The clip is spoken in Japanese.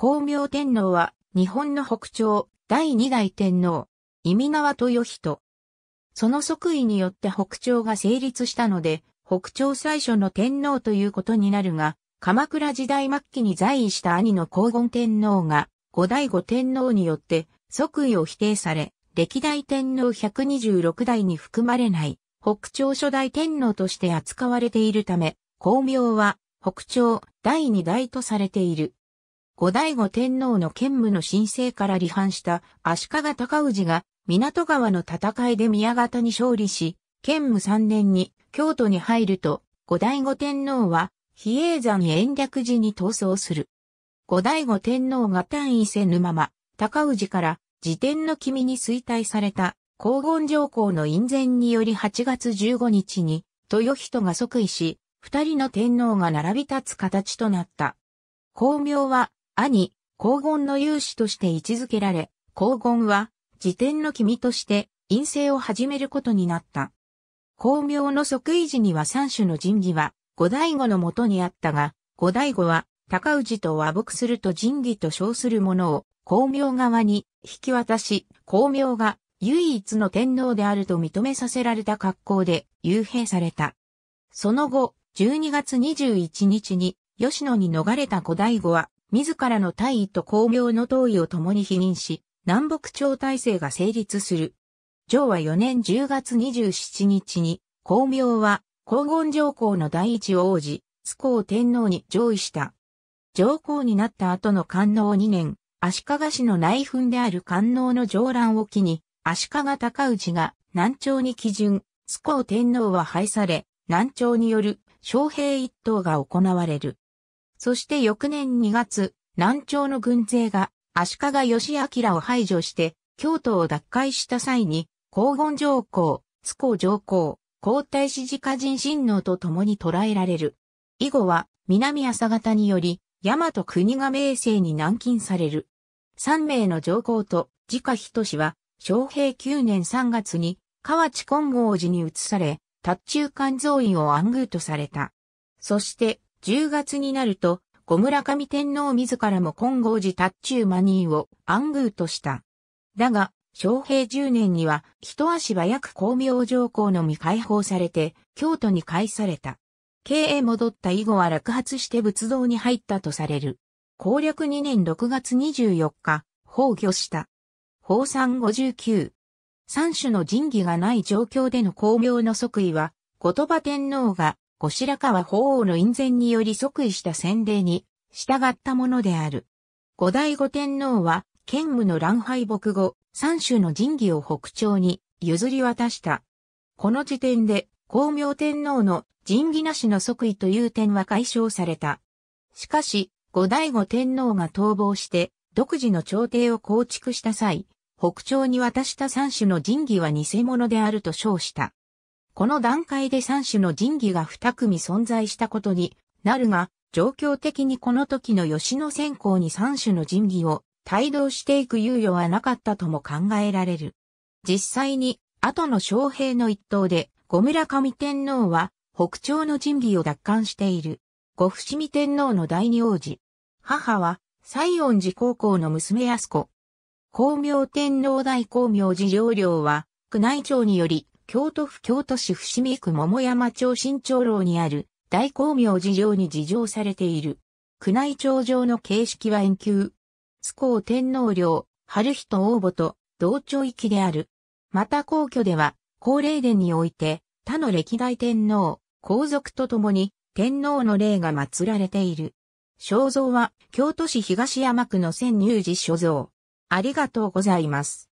光明天皇は、日本の北朝、第二代天皇、意味縄豊人。その即位によって北朝が成立したので、北朝最初の天皇ということになるが、鎌倉時代末期に在位した兄の黄金天皇が、後醍醐天皇によって即位を否定され、歴代天皇126代に含まれない、北朝初代天皇として扱われているため、光明は、北朝第二代とされている。後醍醐天皇の兼務の申請から離反した足利尊氏が港川の戦いで宮方に勝利し、兼務3年に京都に入ると、後醍醐天皇は比叡山延暦寺に逃走する。後醍醐天皇が単位せぬまま、高氏から自転の君に衰退された黄金上皇の院前により8月15日に豊人が即位し、二人の天皇が並び立つ形となった。光明は兄、黄金の勇士として位置づけられ、黄金は、辞典の君として、陰性を始めることになった。光明の即位時には三種の神器は、五醍醐のもとにあったが、五醍醐は、高氏と和睦すると神器と称するものを、光明側に引き渡し、光明が唯一の天皇であると認めさせられた格好で、幽閉された。その後、12月21日に、吉野に逃れた五醍醐は、自らの大位と公明の党位を共に否認し、南北朝体制が成立する。上は4年10月27日に、公明は、黄金上皇の第一王子、津公天皇に上位した。上皇になった後の官能2年、足利氏の内紛である官能の上乱を機に、足利高氏が南朝に基準、津公天皇は廃され、南朝による将兵一党が行われる。そして翌年2月、南朝の軍勢が足利義明を排除して、京都を奪回した際に、黄金上皇、津子上皇、皇太子自家人親王と共に捕らえられる。以後は、南朝方により、大和国が明声に軟禁される。3名の上皇と自家人氏は、昭平9年3月に、河内金剛寺に移され、達中肝臓院を暗宮とされた。そして、10月になると、小村上天皇自らも金剛寺達中マニーを暗宮とした。だが、昭平10年には、一足早く光明上皇のみ解放されて、京都に返された。京へ戻った以後は落発して仏道に入ったとされる。攻略2年6月24日、崩御した。法産59。三種の神器がない状況での光明の即位は、言葉天皇が後白河法皇の院前により即位した先例に従ったものである。後醍醐天皇は、剣武の乱敗北後、三種の神器を北朝に譲り渡した。この時点で、光明天皇の神器なしの即位という点は解消された。しかし、後醍醐天皇が逃亡して、独自の朝廷を構築した際、北朝に渡した三種の神器は偽物であると称した。この段階で三種の神器が二組存在したことになるが、状況的にこの時の吉野先行に三種の神器を帯同していく猶予はなかったとも考えられる。実際に、後の将兵の一党で、五村上天皇は北朝の神器を奪還している。五伏見天皇の第二王子。母は、西園寺高校の娘安子。光明天皇大光明寺上領は、宮内庁により、京都府京都市伏見区桃山町新長老にある大光明寺城に事情されている。宮内庁上の形式は遠求。津光天皇陵、春人応募と同庁域である。また皇居では、皇霊殿において、他の歴代天皇、皇族と共に天皇の霊が祀られている。肖像は京都市東山区の千入寺所蔵。ありがとうございます。